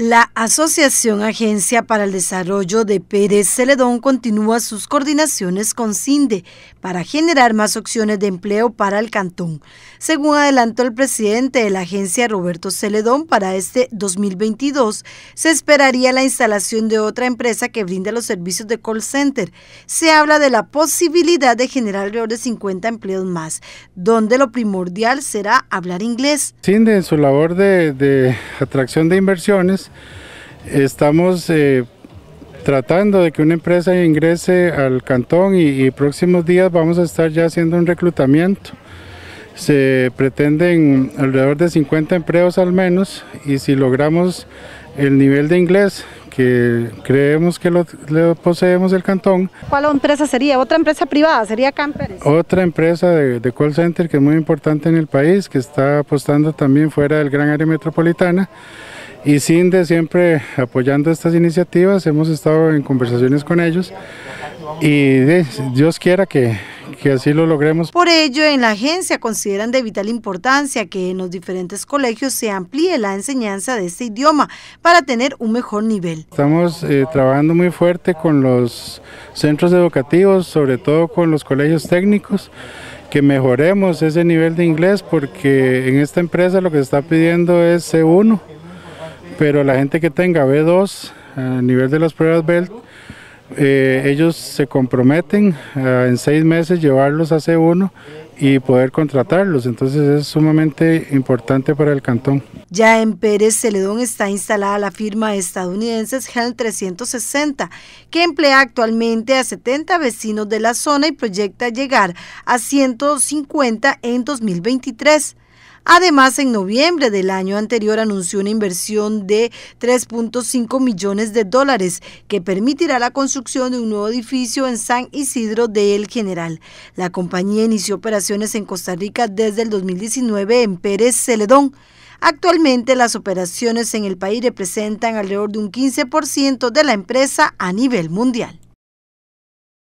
La Asociación Agencia para el Desarrollo de Pérez Celedón continúa sus coordinaciones con CINDE para generar más opciones de empleo para el cantón, según adelantó el presidente de la agencia Roberto Celedón para este 2022. Se esperaría la instalación de otra empresa que brinde los servicios de call center. Se habla de la posibilidad de generar alrededor de 50 empleos más, donde lo primordial será hablar inglés. CINDE en su labor de, de atracción de inversiones estamos eh, tratando de que una empresa ingrese al cantón y, próximos días vamos a estar ya haciendo un reclutamiento. Se pretenden alrededor de 50 empleos al menos y si logramos el nivel de inglés que creemos que lo, poseemos el cantón. ¿Cuál empresa sería? ¿Otra empresa privada? ¿Sería Camper. Otra empresa de, de call center que es muy importante en el país, que está apostando también fuera del gran área metropolitana y de siempre apoyando estas iniciativas, hemos estado en conversaciones con ellos y Dios quiera que, así lo logremos. Por ello, en la agencia consideran de vital importancia que en los diferentes colegios se amplíe la enseñanza de este idioma para tener un mejor nivel. Estamos eh, trabajando muy fuerte con los centros educativos, sobre todo con los colegios técnicos, que mejoremos ese nivel de inglés porque en esta empresa lo que se está pidiendo es C1 pero la gente que tenga B2 a nivel de las pruebas BELT, eh, ellos se comprometen eh, en seis meses llevarlos a C1 y poder contratarlos. Entonces es sumamente importante para el cantón. Ya en Pérez Celedón está instalada la firma estadounidense HELM 360, que emplea actualmente a 70 vecinos de la zona y proyecta llegar a 150 en 2023. Además, en noviembre del año anterior anunció una inversión de 3.5 millones de dólares que permitirá la construcción de un nuevo edificio en San Isidro de El General. La compañía inició operaciones en Costa Rica desde el 2019 en Pérez Celedón. Actualmente las operaciones en el país representan alrededor de un 15% de la empresa a nivel mundial.